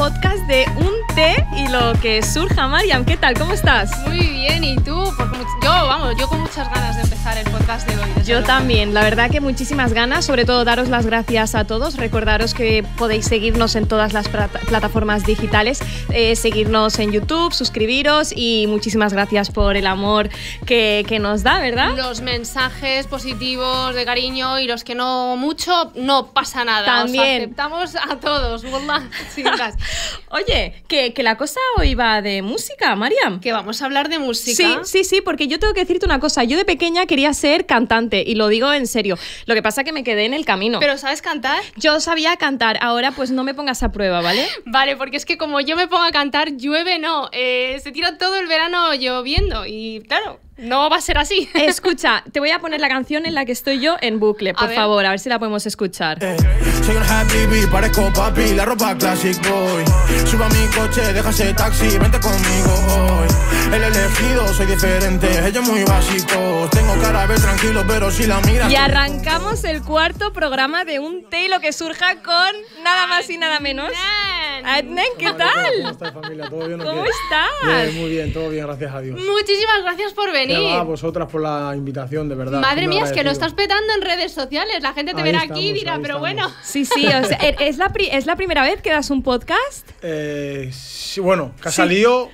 podcast de un y lo que surja. Mariam, ¿qué tal? ¿Cómo estás? Muy bien, ¿y tú? Pues yo, vamos, yo con muchas ganas de empezar el podcast de hoy. yo también, la verdad que muchísimas ganas, sobre todo daros las gracias a todos, recordaros que podéis seguirnos en todas las plataformas digitales, eh, seguirnos en YouTube, suscribiros y muchísimas gracias por el amor que, nos da, ¿verdad? Los mensajes positivos de cariño y los que no mucho, no pasa nada. También. Os aceptamos a todos, Oye, que que, la cosa hoy va de música, Mariam. Que vamos a hablar de música. Sí, sí, sí, porque yo tengo que decirte una cosa. Yo de pequeña quería ser cantante y lo digo en serio. Lo que pasa es que me quedé en el camino. ¿Pero sabes cantar? Yo sabía cantar. Ahora pues no me pongas a prueba, ¿vale? Vale, porque es que como yo me pongo a cantar, llueve no. Eh, se tira todo el verano lloviendo y claro, no va a ser así. Escucha, te voy a poner la canción en la que estoy yo en bucle, por favor, a ver si la podemos escuchar. Eh, soy un happy parezco papi, la ropa classic boy. Suba mi coche, déjase taxi, vente conmigo hoy. El elegido, soy diferente, ellos muy básicos. Tengo cara de tranquilo, pero si la mira Y arrancamos el cuarto programa de un Telo que surja con nada más y nada menos. Adnan. Ah, ¿qué pues, tal? ¿Cómo estás, familia? ¿Todo bien? ¿Cómo estás? muy bien, todo bien, gracias a Dios. Muchísimas gracias por venir. A vosotras por la invitación, de verdad. Madre mía, es que lo estás petando en redes sociales. La gente te verá aquí y dirá, pero bueno. Sí, sí, ¿es la, ¿es la primera vez que das un podcast? Eh, sí, bueno, que ha salido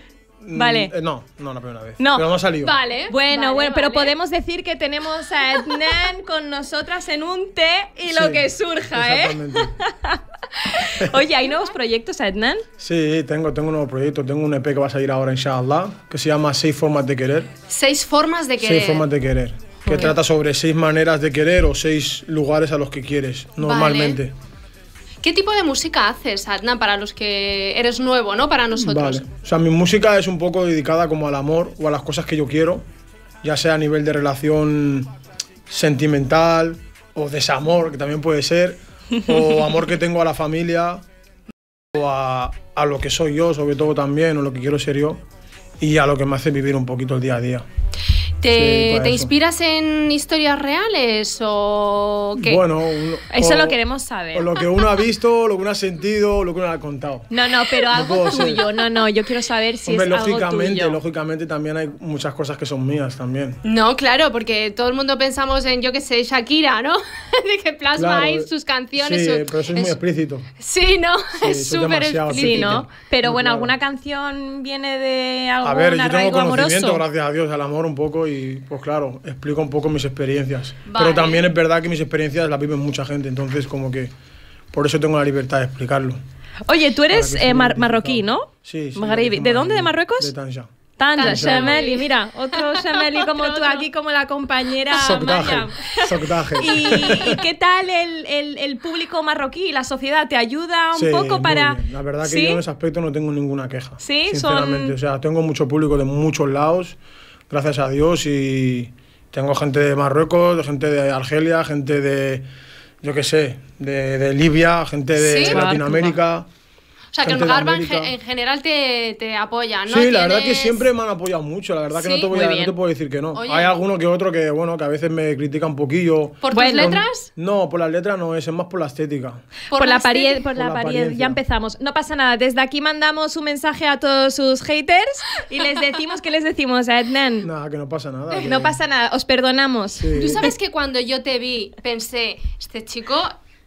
Mm, vale. Eh, no, no la primera vez. No. Pero no ha salido. Vale. Bueno, bueno, pero podemos decir que tenemos a Ednan con nosotras en un té y lo que surja, ¿eh? exactamente. ¿eh? Oye, ¿hay nuevos proyectos, Ednan? Sí, tengo, tengo un nuevo proyecto. Tengo un EP que va a salir ahora, inshallah, que se llama Seis Formas de Querer. Seis Formas de Querer. Seis Formas de Querer. Que trata sobre seis maneras de querer o seis lugares a los que quieres normalmente. ¿Qué tipo de música haces, Adna, para los que eres nuevo, ¿no? Para nosotros. Vale. O sea, mi música es un poco dedicada como al amor o a las cosas que yo quiero, ya sea a nivel de relación sentimental o desamor, que también puede ser, o amor que tengo a la familia, o a, a lo que soy yo, sobre todo también, o lo que quiero ser yo, y a lo que me hace vivir un poquito el día a día. ¿Te, inspiras en historias reales o qué? Bueno, eso lo queremos saber. O lo que uno ha visto, lo que uno ha sentido, lo que uno ha contado. No, no, pero algo no tuyo. No, no, yo quiero saber si es lógicamente, algo tuyo. Lógicamente también hay muchas cosas que son mías también. No, claro, porque todo el mundo pensamos en, yo qué sé, Shakira, ¿no? de que plasma eh, sus canciones. Sí, pero eso es, muy explícito. Sí, ¿no? es súper explícito. Pero bueno, ¿alguna canción viene de algo A ver, yo tengo conocimiento, amoroso? gracias a Dios, al amor un poco pues claro, explico un poco mis experiencias. Pero también es verdad que mis experiencias las vive mucha gente, entonces como que por eso tengo la libertad de explicarlo. Oye, tú eres eh, marroquí, ¿no? Sí, sí. ¿De dónde? ¿De Marruecos? De Tanja. Tanja, Shemeli, mira, otro Shemeli como tú aquí, como la compañera ¿Y, ¿Y, qué tal el, el, público marroquí? ¿La sociedad te ayuda un poco para...? Bien. La verdad que yo en ese aspecto no tengo ninguna queja, ¿Sí? sinceramente. O sea, tengo mucho público de muchos lados gracias a Dios, y tengo gente de Marruecos, gente de Argelia, gente de, yo qué sé, de, Libia, gente de Latinoamérica. O sea, que el en, general te, apoya, ¿no? Sí, la verdad que siempre me han apoyado mucho, la verdad que no, te puedo decir que no. Hay alguno que otro que, bueno, que a veces me critica un poquillo. ¿Por tus letras? No, por las letras no es, es más por la estética. Por, la, pared, por, la, pared. Ya empezamos. No pasa nada, desde aquí mandamos un mensaje a todos sus haters y les decimos que les decimos a ¿eh, Ednan. Nada, que no pasa nada. No pasa nada, os perdonamos. Tú sabes que cuando yo te vi pensé, este chico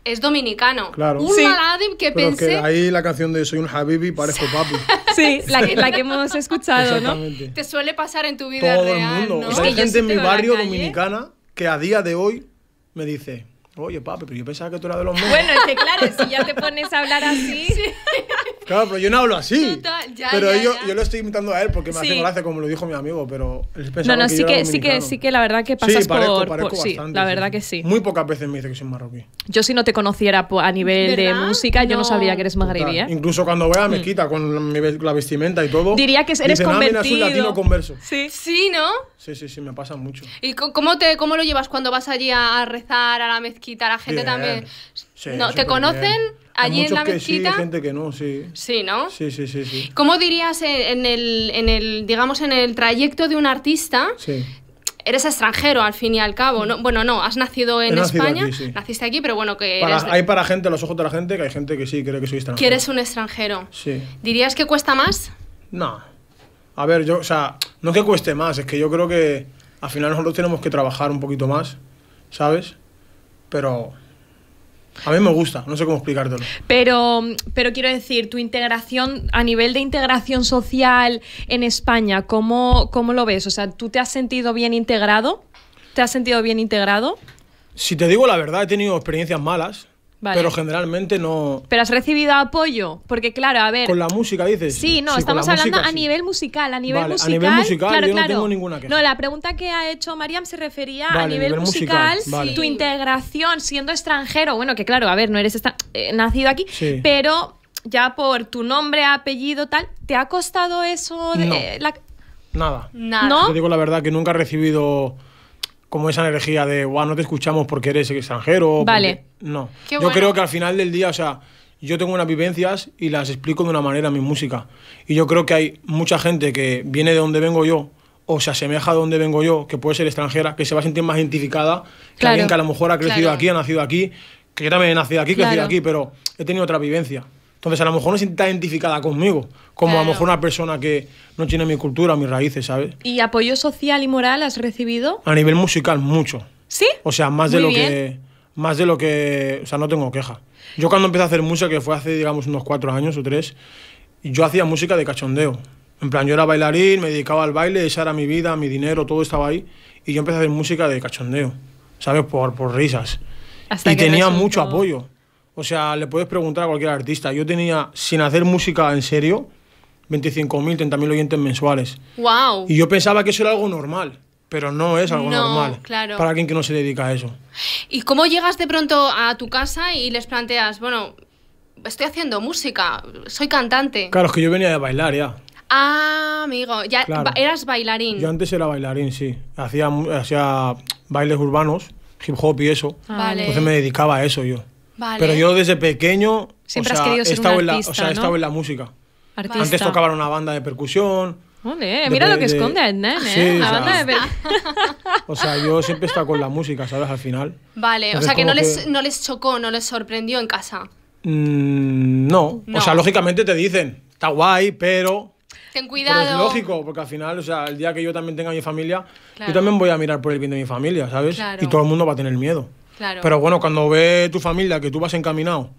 es dominicano. Claro. Un mal Maladim que Pero pensé. Es que ahí la canción de Soy un Habibi parezco papi. sí, la que, la que hemos escuchado, ¿no? Te suele pasar en tu vida Todo real. El mundo. ¿no? hay gente en mi barrio dominicana que a día de hoy me dice, oye papi, pero yo pensaba que tú eras de los míos. Bueno, es que este, claro, si ya te pones a hablar así. Claro, pero yo no hablo así. pero yo, yo lo estoy imitando a él porque me hace gracia, como lo dijo mi amigo, pero él No, no, que sí que, sí que, sí que la verdad que pasas por, parezco Sí, la verdad que sí. Muy pocas veces me dice que soy marroquí. Yo si no te conociera pues, a nivel de música, yo no, sabría que eres magrebí, ¿eh? Incluso cuando voy a la, mezquita mm. con la vestimenta y todo. Diría que eres Dicen, "Ah, latino converso. Sí. Sí, ¿no? Sí, sí, sí, me pasa mucho. ¿Y cómo, te, cómo lo llevas cuando vas allí a rezar, a la mezquita? La gente también. Sí, no, ¿Te conocen? allí en la Que sí, gente que no, sí. Sí, ¿no? Sí, sí, sí. ¿Cómo dirías en el, digamos, en el trayecto de un artista? Sí eres extranjero al fin y al cabo. No, bueno, no, has nacido en España, sí. naciste aquí, pero bueno, que Hay para gente, los ojos de la gente, que hay gente que sí cree que soy extranjero. Que un extranjero. Sí. ¿Dirías que cuesta más? No. A ver, yo, o sea, no que cueste más, es que yo creo que al final nosotros tenemos que trabajar un poquito más, ¿sabes? Pero a mí me gusta, no sé cómo explicártelo. Pero, pero quiero decir, tu integración, a nivel de integración social en España, ¿cómo, cómo lo ves? O sea, ¿tú te has sentido bien integrado? ¿Te has sentido bien integrado? Si te digo la verdad, he tenido experiencias malas, pero generalmente no. Pero has recibido apoyo, porque claro, a ver. Con la música dices. Sí, no, estamos hablando a, nivel musical, a nivel musical, no tengo ninguna queja. No, la pregunta que ha hecho Mariam se refería a nivel, musical, tu integración siendo extranjero. Bueno, que claro, a ver, no eres eh, nacido aquí, pero ya por tu nombre, apellido, tal, ¿te ha costado eso? De, Nada. Nada. ¿No? Te digo la verdad que nunca he recibido como esa energía de, wow, no te escuchamos porque eres extranjero. Vale. No. yo creo que al final del día, o sea, yo tengo unas vivencias y las explico de una manera en mi música. Y yo creo que hay mucha gente que viene de donde vengo yo o se asemeja a donde vengo yo, que puede ser extranjera, que se va a sentir más identificada que alguien que a lo mejor ha crecido aquí, ha nacido aquí, que yo también he nacido aquí, he claro. aquí, pero he tenido otra vivencia. Entonces, a lo mejor no se siente identificada conmigo, como a lo mejor una persona que no tiene mi cultura, mis raíces, ¿sabes? ¿Y apoyo social y moral has recibido? A nivel musical, mucho. ¿Sí? O sea, más de lo que. Más de lo que. O sea, no tengo queja. Yo cuando empecé a hacer música, que fue hace, digamos, unos cuatro años o tres, yo hacía música de cachondeo. En plan, yo era bailarín, me dedicaba al baile, esa era mi vida, mi dinero, todo estaba ahí. Y yo empecé a hacer música de cachondeo, ¿sabes? Por, por risas. y tenía mucho apoyo. O sea, le puedes preguntar a cualquier artista. Yo tenía, sin hacer música en serio, 25.000, 30.000 oyentes mensuales. ¡Wow! Y yo pensaba que eso era algo normal pero no es algo normal claro. para alguien que no se dedica a eso. ¿Y cómo llegas de pronto a tu casa y les planteas, bueno, estoy haciendo música, soy cantante? Claro, es que yo venía de bailar ya. Ah, amigo, ya eras bailarín. Yo antes era bailarín, sí. Hacía, bailes urbanos, hip hop y eso. vale. Entonces me dedicaba a eso yo. Pero yo desde pequeño he estado en la, o sea, en la música. Antes tocaba una banda de percusión. mira lo que esconde el ¿eh? o sea, banda de O sea, yo siempre he estado con la música, ¿sabes? Al final. Vale, o sea, que no, les, no les chocó, no les sorprendió en casa. Mm, no. O sea, lógicamente te dicen, está guay, pero... Ten cuidado. es lógico, porque al final, o sea, el día que yo también tenga mi familia, yo también voy a mirar por el bien de mi familia, ¿sabes? Y todo el mundo va a tener miedo. Pero bueno, cuando ve tu familia que tú vas encaminado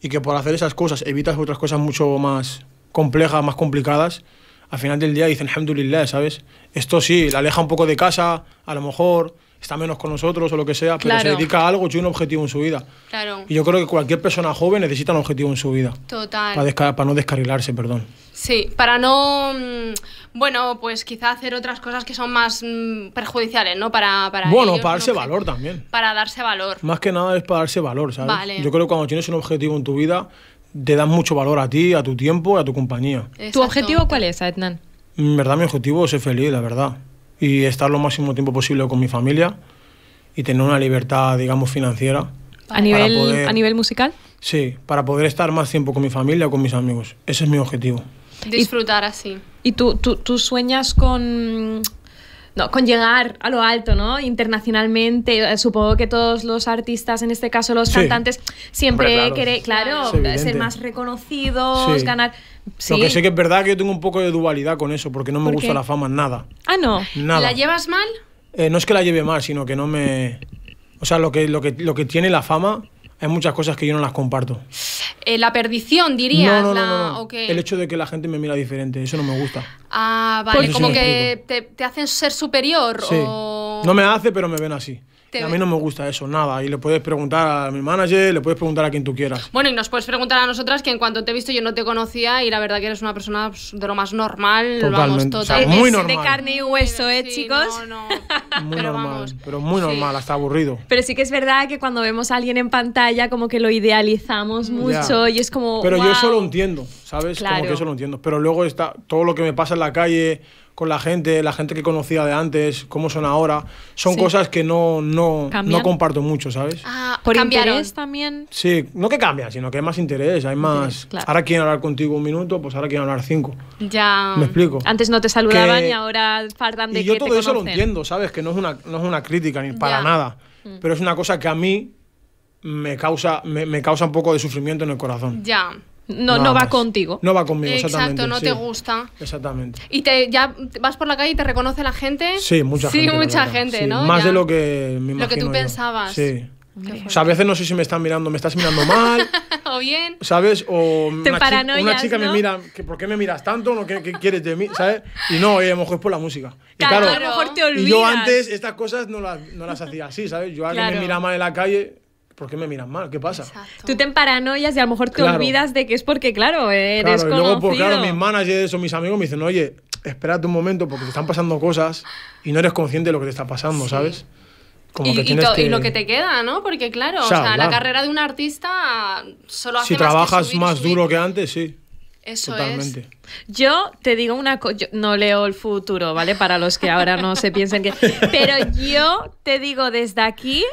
y que por hacer esas cosas evitas otras cosas mucho más complejas, más complicadas, al final del día dicen, alhamdulillah, ¿sabes? Esto sí, la aleja un poco de casa, a lo mejor está menos con nosotros o lo que sea, pero se dedica a algo, tiene un objetivo en su vida. Claro. Y yo creo que cualquier persona joven necesita un objetivo en su vida. Total. para no descarrilarse, perdón. Sí, para no, mm, bueno, pues quizá hacer otras cosas que son más mm, perjudiciales, ¿no? Para, para Bueno, para darse valor también. Para darse valor. Más que nada es para darse valor, ¿sabes? Yo creo que cuando tienes un objetivo en tu vida, te das mucho valor a ti, a tu tiempo y a tu compañía. ¿Tu objetivo cuál es, Etnan? En verdad, mi objetivo es ser feliz, la verdad. Y estar lo máximo tiempo posible con mi familia y tener una libertad, digamos, financiera. ¿A nivel, ¿A nivel musical? Sí, para poder estar más tiempo con mi familia o con mis amigos. Ese es mi objetivo. Disfrutar así. Y tú, sueñas con no, con llegar a lo alto, ¿no? Internacionalmente, eh, supongo que todos los artistas, en este caso los cantantes, siempre claro, claro, ser más reconocidos, ganar... Lo que sé que es verdad que yo tengo un poco de dualidad con eso, porque no me gusta la fama nada. Ah, no. Nada. ¿La llevas mal? Eh, no es que la lleve mal, sino que no me... O sea, lo que, lo lo que tiene la fama hay muchas cosas que yo no las comparto. Eh, la perdición, diría. No, no, no, El hecho de que la gente me mira diferente, eso no me gusta. Ah, vale, como que te, hacen ser superior. Sí. No me hace, pero me ven así a mí no me gusta eso, nada. Y le puedes preguntar a mi manager, le puedes preguntar a quien tú quieras. Bueno, y nos puedes preguntar a nosotras que en cuanto te he visto yo no te conocía y la verdad que eres una persona de lo más normal, vamos, total. muy normal. de carne y hueso, ¿eh, chicos? No, no. Muy pero normal, pero muy normal, hasta aburrido. Pero sí que es verdad que cuando vemos a alguien en pantalla como que lo idealizamos mm. mucho y es como... Pero yo eso lo entiendo, ¿sabes? Como que eso lo entiendo. Pero luego está todo lo que me pasa en la calle con la gente, la gente que conocía de antes, cómo son ahora. Son cosas que no, no, no, comparto mucho, ¿sabes? Ah, por interés también. Sí, no que cambia, sino que hay más interés, hay más. Ahora quieren hablar contigo un minuto, pues ahora quiero hablar cinco. Ya. Me explico. Antes no te saludaban y ahora faltan de y yo todo eso lo entiendo, ¿sabes? Que no es una, es una crítica ni para nada. Mm. Pero es una cosa que a mí me causa, me causa un poco de sufrimiento en el corazón. Ya. No, no, va contigo. No va conmigo, exactamente. Exacto, no te gusta. Exactamente. Y te, ya vas por la calle y te reconoce la gente. Sí, mucha gente. sí, mucha gente, ¿no? Más de lo que me Lo que tú pensabas. Sí. O sea, a veces no sé si me están mirando, me estás mirando mal. o bien. ¿Sabes? O te una, una chica me mira, ¿por qué me miras tanto? ¿No? ¿Qué, ¿Qué, quieres de mí? ¿Sabes? Y no, y eh, a lo mejor es por la música. claro, a lo mejor te olvidas. Y yo antes estas cosas no las, no las hacía así, ¿sabes? Yo a alguien me mira mal en la calle, ¿por qué me miran mal? ¿Qué pasa? Tú te paranoias y a lo mejor te olvidas de que es porque, claro, eres claro, y luego, por pues, claro, mis managers o mis amigos me dicen, oye, espérate un momento porque te están pasando cosas y no eres consciente de lo que te está pasando, ¿sabes? Como y, lo que te queda, ¿no? Porque claro, o sea, la carrera de un artista solo hace Si trabajas más duro que antes, sí. Eso Totalmente. es. Yo te digo una cosa, no leo el futuro, ¿vale? Para los que ahora no se piensen que... Pero yo te digo desde aquí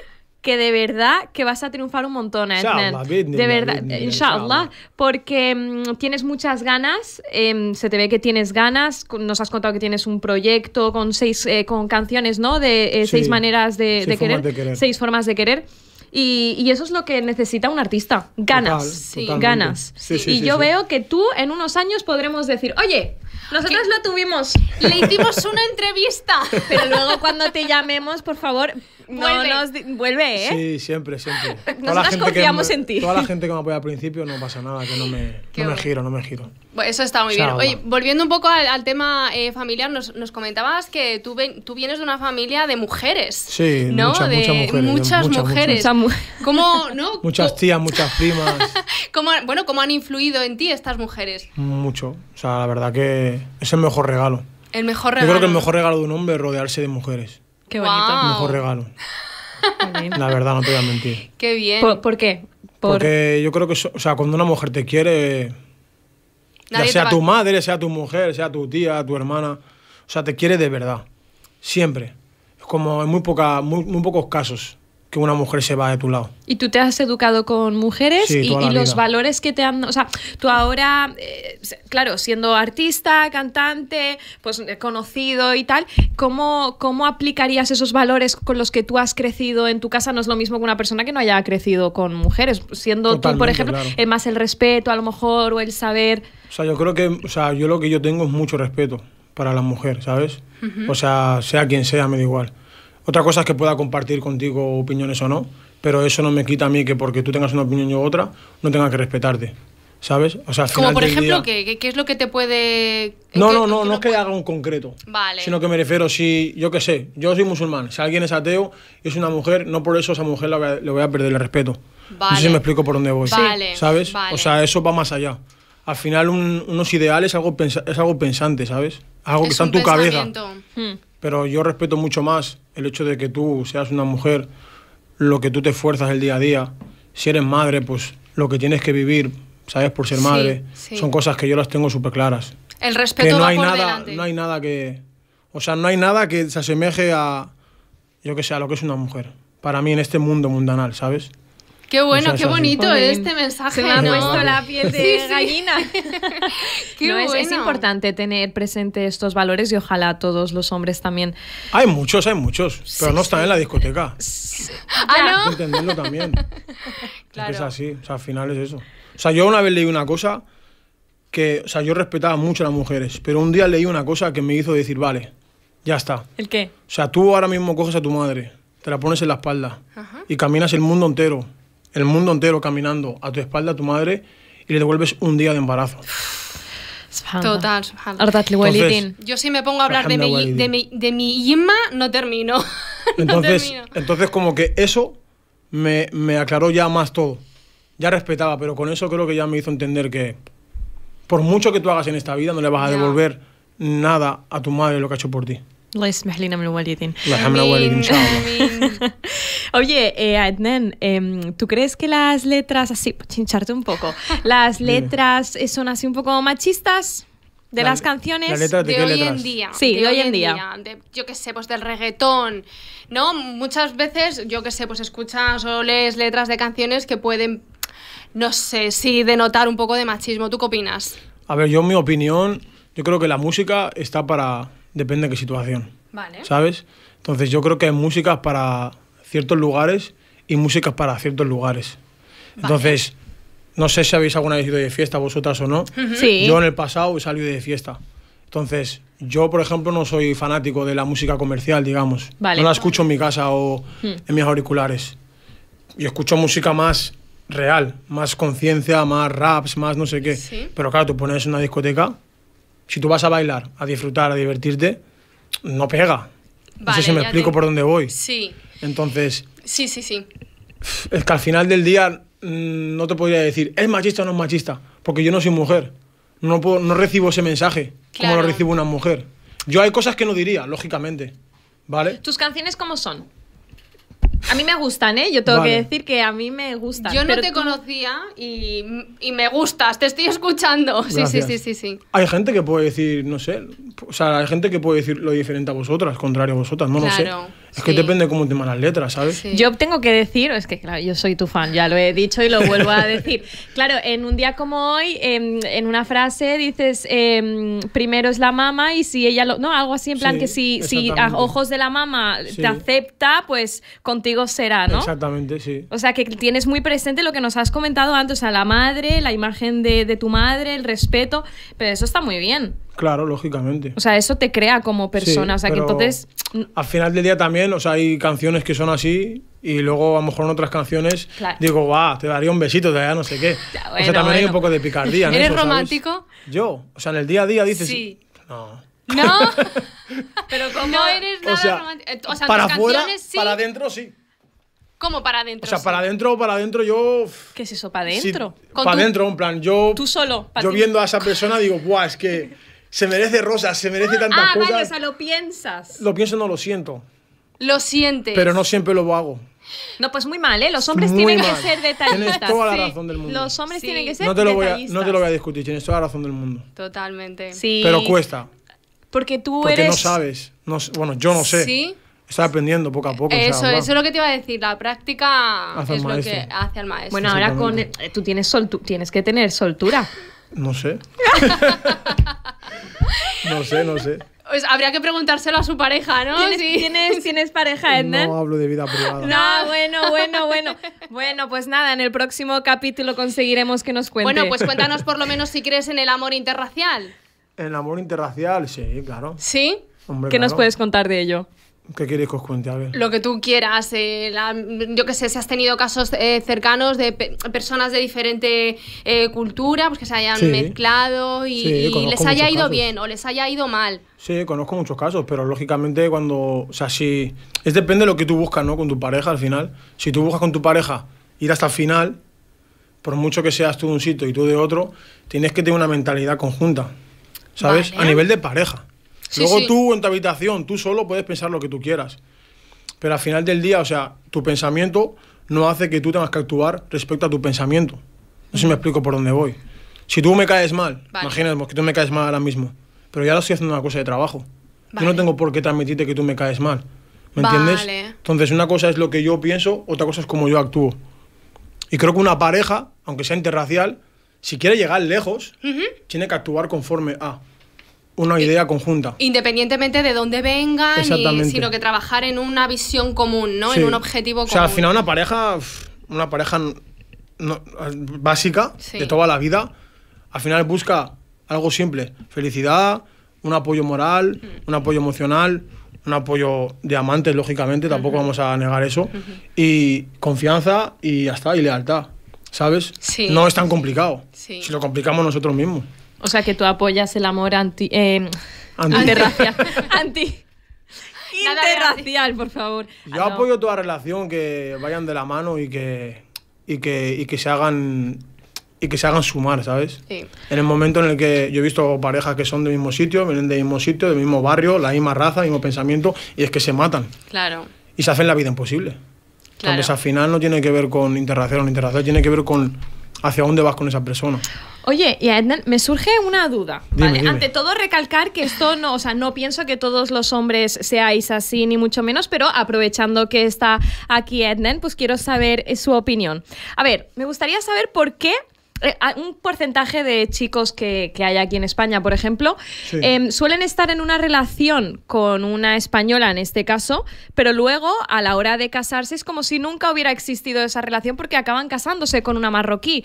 que de verdad que vas a triunfar un montón, eh. De verdad, inshallah, porque mm, tienes muchas ganas, em, se te ve que tienes ganas, nos has contado que tienes un proyecto con seis eh, con canciones, ¿no? De eh, seis maneras de, querer, seis formas de querer. Y, eso es lo que necesita un artista, ganas, ganas. y yo veo que tú en unos años podremos decir, oye, nosotros lo tuvimos. Le hicimos una entrevista. Pero luego cuando te llamemos, por favor, vuelve. vuelve, ¿eh? Sí, siempre, siempre. Nosotras confiamos en ti. Toda la gente que me apoya al principio no pasa nada, que no me, giro, no me giro. eso está muy bien. Oye, volviendo un poco al, tema eh, familiar, nos, comentabas que tú, tú vienes de una familia de mujeres. Sí, muchas, de, muchas mujeres. Muchas, mujeres. ¿Cómo, no? muchas tías, muchas primas. ¿Cómo, bueno, ¿cómo han influido en ti estas mujeres? Mucho. O sea, la verdad que es el mejor regalo. El mejor regalo. Yo creo que el mejor regalo de un hombre es rodearse de mujeres. Qué bonito. Mejor regalo. La verdad, no te voy a mentir. Qué bien. ¿Por, qué? Porque yo creo que, o sea, cuando una mujer te quiere, ya sea tu madre, sea tu mujer, sea tu tía, tu hermana, o sea, te quiere de verdad. Siempre. Es como en muy, poca, muy, pocos casos que una mujer se va de tu lado. Y tú te has educado con mujeres y, y los valores que te han... O sea, tú ahora eh, claro, siendo artista, cantante, pues eh, conocido y tal, ¿cómo, aplicarías esos valores con los que tú has crecido en tu casa? No es lo mismo que una persona que no haya crecido con mujeres, siendo tú, por ejemplo, eh, más el respeto a lo mejor o el saber. O sea, yo creo que, sea, yo lo que yo tengo es mucho respeto para la mujer, ¿sabes? O sea, sea quien sea, me da igual. Otra cosa es que pueda compartir contigo opiniones o no, pero eso no me quita a mí que porque tú tengas una opinión y otra, no tenga que respetarte. ¿Sabes? O sea, Como por ejemplo, ¿qué, es lo que te puede.? No, no, no, no, es que haga un concreto. Vale. Sino que me refiero, si yo qué sé, yo soy musulmán, si alguien es ateo y es una mujer, no por eso a esa mujer le voy a perder el respeto. Vale. No sé si me explico por dónde voy. Vale. ¿Sabes? O sea, eso va más allá. Al final, unos ideales es algo, es algo pensante, ¿sabes? Algo que está en tu cabeza. Hmm. Pero yo respeto mucho más el hecho de que tú seas una mujer, lo que tú te esfuerzas el día a día. Si eres madre, pues lo que tienes que vivir ¿sabes? Por ser madre. Son cosas que yo las tengo súper claras. El respeto no va hay nada, No hay nada que... O sea, no hay nada que se asemeje a, yo que sé, a lo que es una mujer. Para mí en este mundo mundanal, ¿sabes? Qué bueno, qué bonito este mensaje. Se me ha puesto la piel de gallina. qué bueno. es, importante tener presente estos valores y ojalá todos los hombres también. Hay muchos, hay muchos, pero no están en la discoteca. Ah, no. también. Claro. es así, o sea, al final es eso. O sea, yo una vez leí una cosa que, o sea, yo respetaba mucho a las mujeres, pero un día leí una cosa que me hizo decir, vale, ya está. ¿El qué? O sea, tú ahora mismo coges a tu madre, te la pones en la espalda y caminas el mundo entero, el mundo entero caminando a tu espalda a tu madre y le devuelves un día de embarazo. Total, Yo si me pongo a hablar de mi, de no termino. entonces, entonces, como que eso me, me aclaró ya más todo ya respetaba, pero con eso creo que ya me hizo entender que por mucho que tú hagas en esta vida, no le vas a devolver nada a tu madre lo que ha hecho por ti. Oye, Ednan, eh, em, ¿tú crees que las letras, así, chincharte un poco, las letras eh, son así un poco machistas? de las canciones de, hoy en día. Sí, de, hoy, en día. yo qué sé, pues del reggaetón, ¿no? Muchas veces, yo qué sé, pues escuchas o lees letras de canciones que pueden no sé si denotar un poco de machismo. ¿Tú qué opinas? A ver, yo en mi opinión, yo creo que la música está para, depende de qué situación. Vale. ¿Sabes? Entonces yo creo que hay músicas para ciertos lugares y músicas para ciertos lugares. Entonces, no sé si habéis alguna vez ido de fiesta vosotras o no. Sí. Yo en el pasado he salido de fiesta. Entonces, yo, por ejemplo, no soy fanático de la música comercial, digamos. Vale. No la escucho en mi casa o hmm. en mis auriculares. y escucho música más real, más conciencia, más raps, más no sé qué. Pero claro, tú pones una discoteca, si tú vas a bailar, a disfrutar, a divertirte, no pega. no sé si me explico por dónde voy. Sí. Entonces. Sí, sí, sí. Es que al final del día mm, no te podría decir, ¿es machista o no es machista? Porque yo no soy mujer. No, puedo, no recibo ese mensaje como lo recibo una mujer. Yo hay cosas que no diría, lógicamente. ¿Vale? ¿Tus canciones cómo son? A mí me gustan, ¿eh? Yo tengo que decir que a mí me gustan. Yo no te conocía y, me gustas, te estoy escuchando. Sí, sí, sí, sí, sí. Hay gente que puede decir, no sé, o sea, hay gente que puede decir lo diferente a vosotras, contrario a vosotras, no lo claro. sé. Es que depende cómo te las letras, ¿sabes? Yo tengo que decir, es que claro, yo soy tu fan, ya lo he dicho y lo vuelvo a decir. Claro, en un día como hoy, em, en, una frase dices, em, primero es la mamá y si ella lo... No, algo así en plan que si, si a ojos de la mamá te acepta, pues contigo será, ¿no? Exactamente, sí. O sea, que tienes muy presente lo que nos has comentado antes, a la madre, la imagen de, de tu madre, el respeto, pero eso está muy bien. Claro, lógicamente. O sea, eso te crea como persona. o sea, que entonces. Al final del día también, o sea, hay canciones que son así y luego a lo mejor en otras canciones digo, va, te daría un besito, te daría no sé qué. o sea, también hay un poco de picardía. En ¿Eres romántico? Yo, o sea, en el día a día dices. Sí. No. No. Pero como no eres nada romántico. Eh, o sea, para afuera, sí. para adentro sí. ¿Cómo para adentro? O sea, para adentro, para adentro yo. ¿Qué es eso? ¿Para adentro? para adentro, en plan, yo. Tú solo. Yo viendo a esa persona digo, guau, es que. Se merece rosas, se merece ah, tantas cosas. Ah, vale, o sea, lo piensas. Lo pienso, no lo siento. Lo sientes. Pero no siempre lo hago. No, pues muy mal, ¿eh? Los hombres tienen que ser detallistas. Tienes toda la razón del mundo. Los hombres tienen que ser no te detallistas. no te lo voy a discutir, tienes toda la razón del mundo. Totalmente. Sí. Pero cuesta. Porque tú Porque no sabes. No, bueno, yo no sé. Sí. Está aprendiendo poco a poco. Eso, eso es lo que te iba a decir. La práctica es lo que hace al maestro. Bueno, ahora con... Eh, tú tienes, tú tienes que tener soltura. No sé. no sé, no sé. Pues habría que preguntárselo a su pareja, ¿no? ¿Tienes, sí. ¿tienes, pareja, Edna? No hablo de vida privada. No, bueno, bueno, bueno. Bueno, pues nada, en el próximo capítulo conseguiremos que nos cuente. Bueno, pues cuéntanos por lo menos si crees en el amor interracial. el amor interracial, sí, claro. ¿Sí? ¿Qué nos puedes contar de ello? ¿Qué quieres que os cuente? A ver. Lo que tú quieras. Eh, yo qué sé, si has tenido casos eh, cercanos de personas de diferente eh, cultura, pues que se hayan mezclado y, les haya ido bien o les haya ido mal. Sí, conozco muchos casos, pero lógicamente cuando. O sea, si. Es depende de lo que tú buscas, ¿no? Con tu pareja al final. Si tú buscas con tu pareja ir hasta el final, por mucho que seas tú de un sitio y tú de otro, tienes que tener una mentalidad conjunta. ¿Sabes? A nivel de pareja. Luego tú en tu habitación, tú solo puedes pensar lo que tú quieras. Pero al final del día, o sea, tu pensamiento no hace que tú tengas que actuar respecto a tu pensamiento. No sé si me explico por dónde voy. Si tú me caes mal, vale. imagínate pues, que tú me caes mal ahora mismo, pero ya lo estoy haciendo una cosa de trabajo. Yo no tengo por qué transmitirte que tú me caes mal. ¿Me entiendes? Entonces, una cosa es lo que yo pienso, otra cosa es cómo yo actúo. Y creo que una pareja, aunque sea interracial, si quiere llegar lejos, tiene que actuar conforme a una eh, idea conjunta. Independientemente de dónde vengan, sino que trabajar en una visión común, ¿no? En un objetivo común. O sea, al final una pareja, una pareja básica de toda la vida, al final busca algo simple, felicidad, un apoyo moral, mm. un apoyo emocional, un apoyo de amantes, lógicamente, tampoco vamos a negar eso, y confianza y hasta y lealtad, ¿sabes? No es tan complicado, si lo complicamos nosotros mismos. O sea que tú apoyas el amor anti. Eh, anti. Interracial, por favor. Yo ah, apoyo toda relación, que vayan de la mano y que. Y que, y que se hagan y que se hagan sumar, ¿sabes? Sí. En el momento en el que yo he visto parejas que son del mismo sitio, vienen del mismo sitio, del mismo barrio, la misma raza, mismo pensamiento, y es que se matan. Claro. Y se hacen la vida imposible. Claro. Entonces al final no tiene que ver con interracial o no interracial, tiene que ver con hacia dónde vas con esa persona. Oye, y Ednan, me surge una duda. ¿vale? Ante todo, recalcar que esto no, o sea, no pienso que todos los hombres seáis así, ni mucho menos, pero aprovechando que está aquí Ednan, pues quiero saber eh, su opinión. A ver, me gustaría saber por qué eh, un porcentaje de chicos que, hay aquí en España, por ejemplo, em, suelen estar en una relación con una española en este caso, pero luego a la hora de casarse es como si nunca hubiera existido esa relación porque acaban casándose con una marroquí.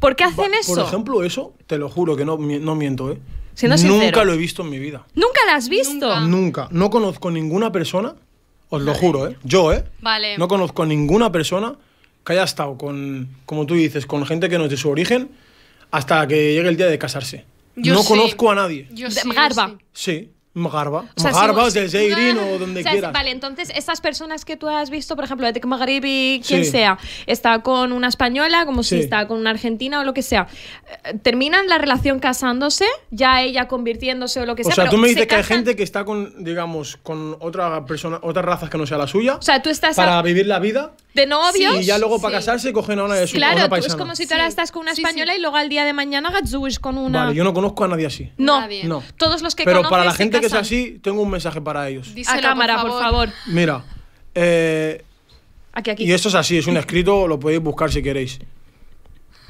¿Por qué hacen eso? Por ejemplo, eso, te lo juro que no, no miento, ¿eh? Nunca lo he visto en mi vida. ¿Nunca la has visto? Nunca. No conozco ninguna persona, os lo juro, ¿eh? Yo, ¿eh? Vale. No conozco ninguna persona que haya estado con, como tú dices, con gente que no es de su origen, hasta que llegue el día de casarse. Yo no conozco a nadie. Yo sí, Garba. sí. Magarba. O desde o donde quieras. Vale, entonces, estas personas que tú has visto, por ejemplo, de Tec quien sea, está con una española, como si está con una argentina o lo que sea, terminan la relación casándose, ya ella convirtiéndose o lo que sea. O sea, tú me dices que hay gente que está con, digamos, con otra persona, otras razas que no sea la suya, o sea, tú estás para vivir la vida de novios. Y ya luego para casarse cogen a una de sus Claro, es como si tú ahora estás con una española y luego al día de mañana gatsuis con una. Vale, yo no conozco a nadie así. No, no. Todos los que Pero para la gente que es así, tengo un mensaje para ellos. Dice cámara, por favor. Mira, eh, aquí, aquí. y esto es así, es un escrito, lo podéis buscar si queréis.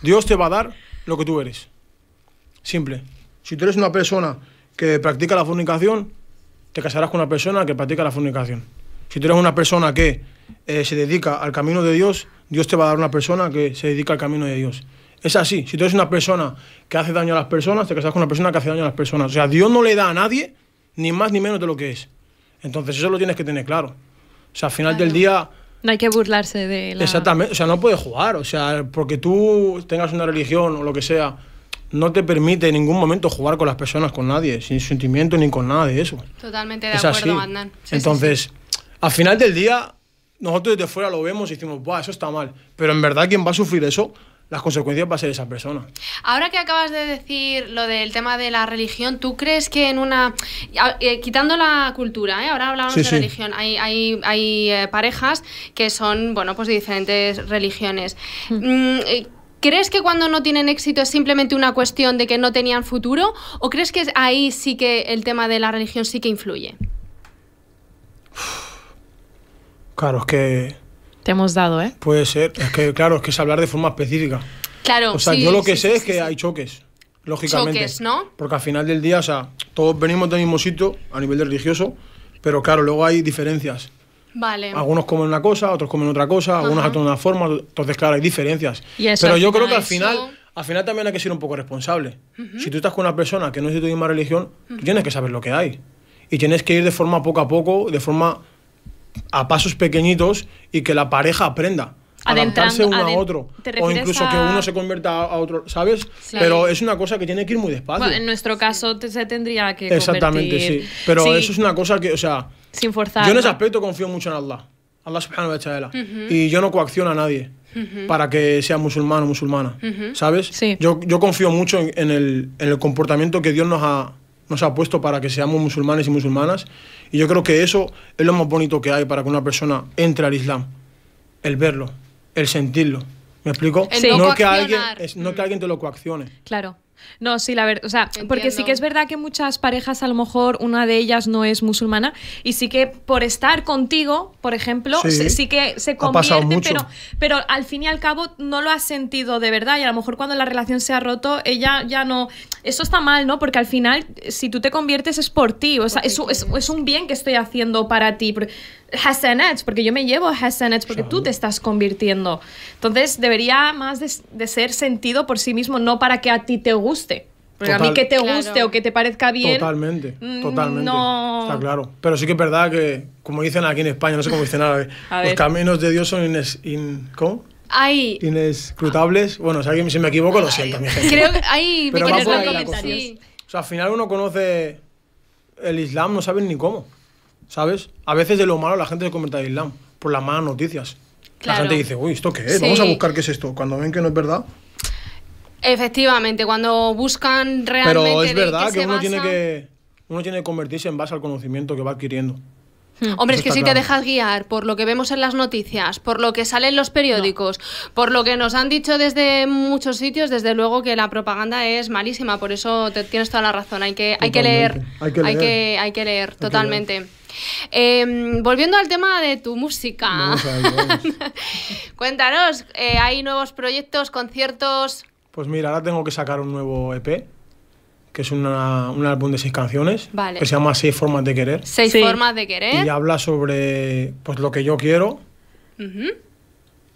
Dios te va a dar lo que tú eres. Simple. Si tú eres una persona que practica la fornicación, te casarás con una persona que practica la fornicación. Si tú eres una persona que eh, se dedica al camino de Dios, Dios te va a dar una persona que se dedica al camino de Dios. Es así. Si tú eres una persona que hace daño a las personas, te casas con una persona que hace daño a las personas. O sea, Dios no le da a nadie ni más ni menos de lo que es. Entonces eso lo tienes que tener claro. O sea, al final del día... No hay que burlarse de la... Exactamente. O sea, no puedes jugar. O sea, porque tú tengas una religión o lo que sea, no te permite en ningún momento jugar con las personas, con nadie, sin sentimiento ni con nada de eso. Totalmente de acuerdo, Andan Entonces, al final del día nosotros desde fuera lo vemos y decimos, Buah, eso está mal. Pero en verdad quien va a sufrir eso, las consecuencias va a ser esa persona. Ahora que acabas de decir lo del tema de la religión, ¿tú crees que en una... Eh, quitando la cultura, eh, ahora hablamos de religión, hay, hay, eh, parejas que son, bueno, pues de diferentes religiones. Hmm. Mm, ¿Crees que cuando no tienen éxito es simplemente una cuestión de que no tenían futuro? ¿O crees que ahí sí que el tema de la religión sí que influye? Claro, es que... Te hemos dado, ¿eh? Puede ser. Es que, claro, es que es hablar de forma específica. Claro, O sea, yo lo que sé es que hay choques, lógicamente. Choques, ¿no? Porque al final del día, o sea, todos venimos del mismo sitio a nivel religioso, pero claro, luego hay diferencias. Vale. Algunos comen una cosa, otros comen otra cosa, algunos actúan de una forma, entonces claro, hay diferencias. pero yo creo que al final... al final también hay que ser un poco responsable. Si tú estás con una persona que no es de tu misma religión, tú tienes que saber lo que hay. Y tienes que ir de forma poco a poco, de forma a pasos pequeñitos y que la pareja aprenda. a adaptarse uno a otro. O incluso que uno se convierta a otro, ¿sabes? Pero es una cosa que tiene que ir muy despacio. en nuestro caso se tendría que. Exactamente, sí. Pero eso es una cosa que, o sea. Sin forzar. Yo en ese aspecto confío mucho en Allah. Allah subhanahu wa ta'ala. Y yo no coacciono a nadie para que sea musulmán o musulmana. ¿Sabes? Sí. Yo, yo confío mucho el, en el comportamiento que Dios nos ha, nos ha puesto para que seamos musulmanes y musulmanas. Y yo creo que eso es lo más bonito que hay para que una persona entre al Islam. El verlo, el sentirlo. ¿Me explico? No, que alguien, te lo coaccione. Claro. No, sí, la verdad, o sea, porque sí que es verdad que muchas parejas, a lo mejor una de ellas no es musulmana, y sí que por estar contigo, por ejemplo, sí, que se convierte, pero, pero al fin y al cabo no lo has sentido de verdad, y a lo mejor cuando la relación se ha roto, ella ya no, eso está mal, ¿no? Porque al final, si tú te conviertes es por ti, o sea, es, un bien que estoy haciendo para ti. Hasanets, porque yo me llevo a porque tú te estás convirtiendo. Entonces, debería más de, ser sentido por sí mismo, no para que a ti te guste. a mí que te guste o que te parezca bien. Totalmente, mm, totalmente. No... Está claro. Pero sí que es verdad que, como dicen aquí en España, no sé cómo dicen ahora, los caminos de Dios son ines, hay... Bueno, si me equivoco, lo siento, mi gente. Creo que hay... Pero va O sea, al final uno conoce el Islam, no saben ni cómo, ¿sabes? A veces de lo malo la gente se comenta el Islam, por las malas noticias. La gente dice, uy, ¿esto qué es? Vamos a buscar qué es esto. Cuando ven que no es verdad, Efectivamente, cuando buscan realmente. Pero es verdad que, uno tiene que uno tiene que convertirse en base al conocimiento que va adquiriendo. Hmm. Hombre, es que si te dejas guiar por lo que vemos en las noticias, por lo que sale en los periódicos, por lo que nos han dicho desde muchos sitios, desde luego que la propaganda es malísima. Por eso tienes toda la razón. Hay que, hay que leer. Hay que leer. Hay que, leer, totalmente. Em, volviendo al tema de tu música, cuéntanos, eh, ¿hay nuevos proyectos, conciertos? Pues mira, ahora tengo que sacar un nuevo EP que es un álbum de seis canciones, que se llama Seis Formas de Querer. Seis Formas de Querer. Y habla sobre pues, lo que yo quiero.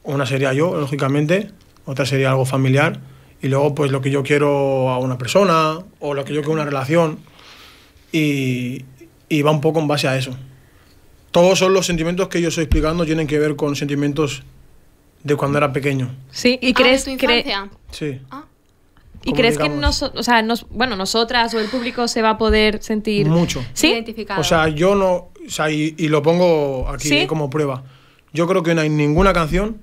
Una sería yo, lógicamente, otra sería algo familiar, y luego pues lo que yo quiero a una persona, o lo que yo quiero a una relación, y, y va un poco en base a eso. Todos son los sentimientos que yo estoy explicando tienen que ver con sentimientos de cuando era pequeño. Sí, ¿y ah, crees? Ah, sí. Ah. ¿Y crees que o sea, bueno, nosotras o el público se va a poder sentir mucho. ¿Sí? identificado? O sea, yo no, o sea, y, lo pongo aquí como prueba. Yo creo que no hay ninguna canción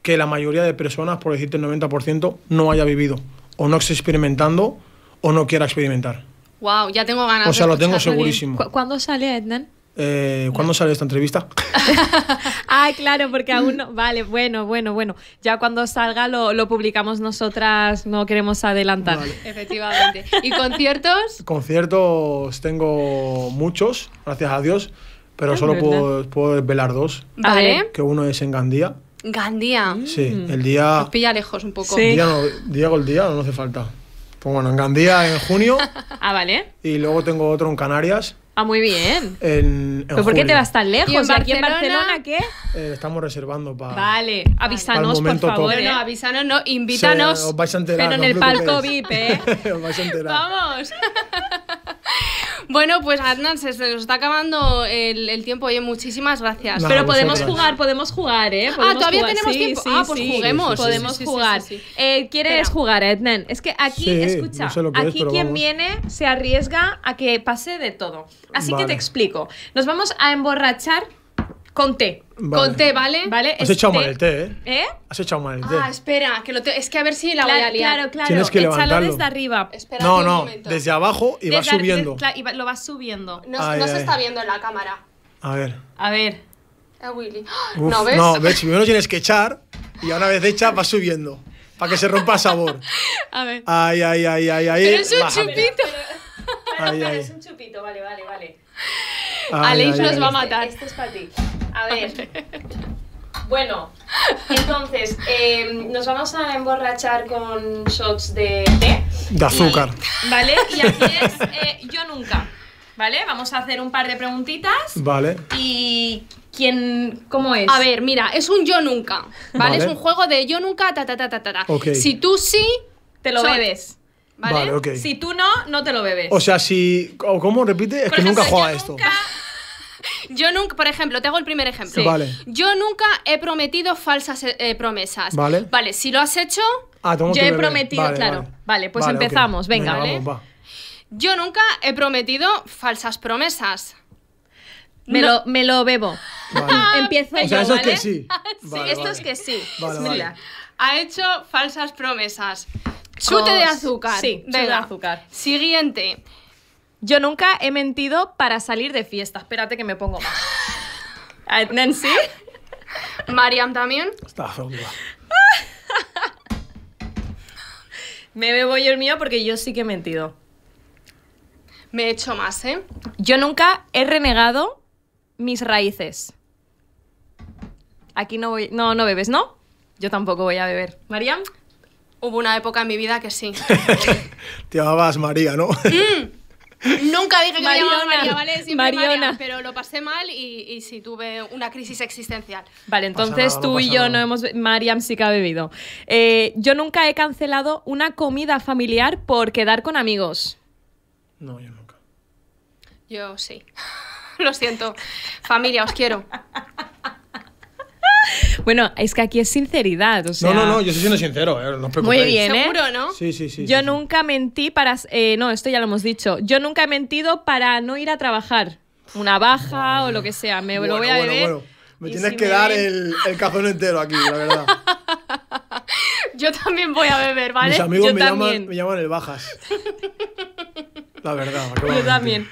que la mayoría de personas, por decirte el 90%, no haya vivido o no esté experimentando o no quiera experimentar. Wow, ya tengo ganas. O sea, lo tengo segurísimo. ¿Cuándo sale Ednan? Eh, ¿Cuándo sale esta entrevista? ah, claro, porque aún no. Vale, bueno, bueno, bueno. Ya cuando salga lo, publicamos nosotras, no queremos adelantar. Efectivamente. ¿Y conciertos? Conciertos tengo muchos, gracias a Dios, pero ah, solo puedo, puedo desvelar dos. Vale. Que uno es en Gandía. Gandía. Sí, mm. el día. pilla lejos un poco. Sí. Día el día no hace falta. Pues bueno, en Gandía en junio. ah, vale. Y luego tengo otro en Canarias, Ah, muy bien. ¿Pero por qué te vas tan lejos? ¿Y en aquí en Barcelona qué? Eh, estamos reservando para. Vale, avísanos, por favor. No, avísanos, no, invítanos. pero en el palco VIP, ¿eh? Vamos. Bueno, pues Adnan, se, nos está acabando el, tiempo. Oye, muchísimas gracias. Pero podemos jugar, podemos jugar, ¿eh? ah, todavía tenemos tiempo. ah, pues juguemos. podemos jugar. Eh, ¿Quieres jugar, Adnan? Es que aquí, escucha, aquí quien viene se arriesga a que pase de todo. Así que te explico. Nos vamos a emborrachar con té. Vale. Con té, ¿vale? Has echado mal el té, ¿eh? ¿Eh? Has echado mal el té. Ah, espera, es que a ver si la voy a liar. Claro, claro. Tienes que Échalo desde arriba. momento. no, no, desde abajo y va subiendo. y lo vas subiendo. No, se está viendo en la cámara. A ver. A ver. A Willy. no, ¿ves? No, ves, primero tienes que echar y a una vez hecha va subiendo para que se rompa sabor. a ver. Ay, ay, ay, ay, ay. es eh, un chupito. Pero, pero, es un chupito, vale, vale, vale. Alex nos va a este, matar. Este, este es para ti. A ver. Bueno, entonces, em, nos vamos a emborrachar con shots de té. De azúcar. vale, y aquí es eh, yo nunca. ¿Vale? Vamos a hacer un par de preguntitas. Vale. Y ¿Quién, ¿Cómo es? A ver, mira, es un yo nunca, ¿vale? Es un juego de yo nunca, ta, ta, ta, Si tú sí, te lo bebes. ¿Vale? Si tú no, no te lo bebes. O sea, si. ¿Cómo repite? Es que nunca juega esto. Yo nunca, por ejemplo, te hago el primer ejemplo. Yo nunca he prometido falsas eh, eh, promesas. Vale. si lo has hecho, ah, yo he prometido, claro. Vale, pues empezamos, venga. venga Yo nunca he prometido falsas promesas. Me, lo, me lo bebo. Empiezo o sea, es que sí. sí esto es que sí. Mira. Ha hecho falsas promesas. Chute de azúcar. Sí, chute de azúcar. Siguiente. Yo nunca he mentido para salir de fiesta. Espérate que me pongo más. Ah. Ah, Nancy. Mariam también. me bebo yo el mío porque yo sí que he mentido. Me he hecho más, ¿eh? Yo nunca he renegado mis raíces. Aquí no voy. No, no bebes, ¿no? Yo tampoco voy a beber. ¿Mariam? Hubo una época en mi vida que sí. Te llamabas María, ¿no? Mm. Nunca dije que me María, ¿vale? Siempre pero lo pasé mal y, y, sí tuve una crisis existencial. Vale, entonces tú y yo no hemos... Mariam sí que ha bebido. Eh, yo nunca he cancelado una comida familiar por quedar con amigos. No, yo nunca. Yo sí. lo siento. Familia, os quiero. Bueno, es que aquí es sinceridad. No, no, no, yo estoy siendo sincero, eh, Muy bien, ¿eh? ¿no? Sí, sí, sí. Yo nunca mentí para. Eh, no, esto ya lo hemos dicho. Yo nunca he mentido para no ir a trabajar. Una baja o lo que sea. Me lo voy a beber. me tienes que dar el, el cajón entero aquí, la verdad. Yo también voy a beber, ¿vale? Mis amigos me, Llaman, me llaman el bajas. La verdad. Yo también.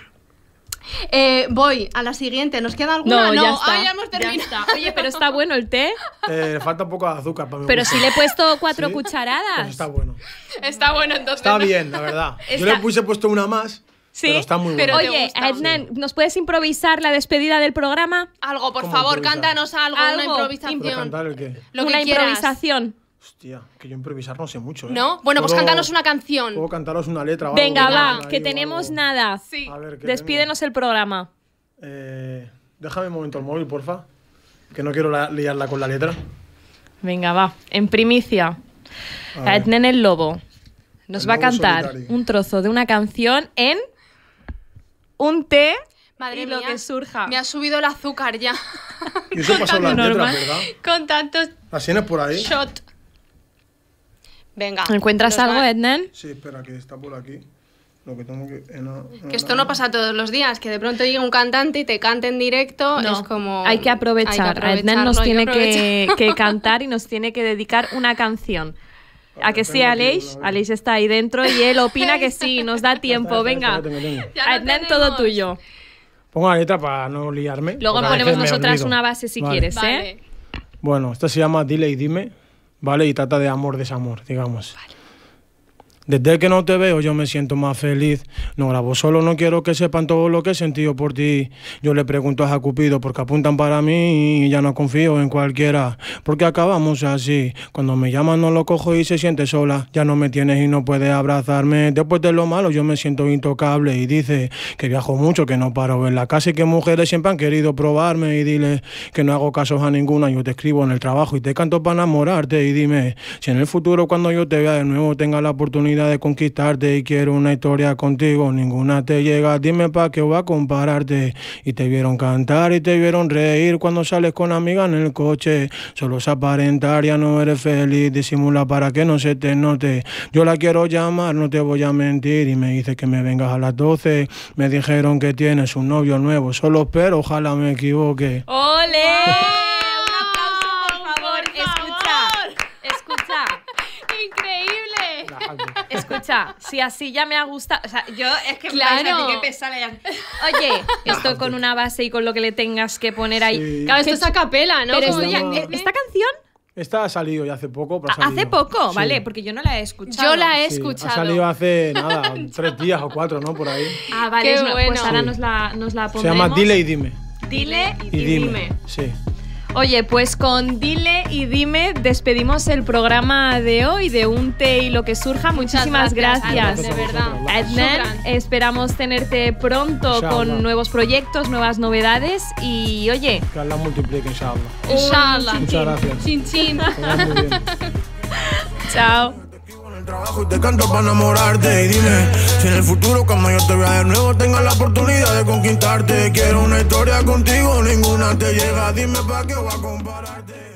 Eh, voy a la siguiente. ¿Nos queda alguna? No, ya, ya hemos terminado. Oye, pero está bueno el té. Eh, falta un poco de azúcar Pero sí si le he puesto cuatro cucharadas. Pues está bueno. Está bueno entonces. Está bien, la verdad. Yo le puse puesto una más. Sí, pero está muy bueno. Pero Oye, Ednan ¿nos puedes improvisar la despedida del programa? Algo, por favor, cántanos algo, ¿Algo? una improvisación. Lo que la improvisación. Hostia, que yo improvisar no sé mucho. ¿eh? ¿No? Bueno, pues cantaros una canción. Puedo cantaros una letra. o Venga, va, que tenemos nada. Sí. Despídenos el programa. Eh, déjame un momento el móvil, porfa. Que no quiero liarla con la letra. Venga, va. En primicia, A el Lobo nos va a cantar un trozo de una canción en un té madrid y lo que surja. Me ha subido el azúcar ya. Y eso pasa ¿verdad? Con tantos Las por ahí. shot. Venga. ¿Encuentras algo, Sí, espera, que está por aquí. Lo que tengo que eh, esto no pasa todos los días, que de pronto llega un cantante y te canta en directo. es como. Hay que aprovechar. Hay nos tiene que, cantar y nos tiene que dedicar una canción. A, que sí, Aleix? Aleix está ahí dentro y él opina que sí, nos da tiempo. Venga, Ednan, todo tuyo. Pongo la letra para no liarme. Luego ponemos nosotras una base si quieres, ¿eh? Bueno, esto se llama Dile y Dime ¿vale? Y trata de amor-desamor, digamos. Desde que no te veo yo me siento más feliz. No grabo solo, no quiero que sepan todo lo que he sentido por ti. Yo le pregunto a Cupido porque apuntan para mí y ya no confío en cualquiera. Porque acabamos así. Cuando me llaman no lo cojo y se siente sola. Ya no me tienes y no puedes abrazarme. Después de lo malo yo me siento intocable y dice que viajo mucho, que no paro en la casa y que mujeres siempre han querido probarme y dile que no hago casos a ninguna. Yo te escribo en el trabajo y te canto para enamorarte y dime si en el futuro cuando yo te vea de nuevo tenga la oportunidad de conquistarte y quiero una historia contigo, ninguna te llega, dime pa' qué va a compararte. Y te vieron cantar y te vieron reír cuando sales con amiga en el coche. Solo es aparentar, ya no eres feliz, disimula para que no se te note. Yo la quiero llamar, no te voy a mentir y me dice que me vengas a las 12. Me dijeron que tienes un novio nuevo, solo espero, ojalá me equivoque. ¡Ole! Escucha, si así ya me ha gustado. O sea, yo es que claro. que pesa Oye, esto con una base y con lo que le tengas que poner ahí. Claro, esto es a capela, ¿no? Pero ya, ¿e-, eh, esta canción. Esta ha salido ya hace poco. Pero ah, hace poco, vale, porque yo no la he escuchado. Yo la he escuchado. Ha salido hace nada, tres días o cuatro, ¿no? Por ahí. Ah, vale, pues bueno. pues ahora nos la, nos la pondremos. Se llama Dile y dime. Dile y, dime. Sí. Oye, pues con Dile y Dime despedimos el programa de hoy de Un Té y lo que surja. Muchísimas gracias. de verdad. esperamos tenerte pronto con nuevos proyectos, nuevas novedades y oye. Que Allah multiplique, inshallah. Inshallah. Muchas gracias. Chin, chin. Chao trabajo y te canto para enamorarte. Y dime si en el futuro, cuando yo te vea de nuevo, tenga la oportunidad de conquistarte. Quiero una historia contigo, ninguna te llega. Dime para qué voy a compararte.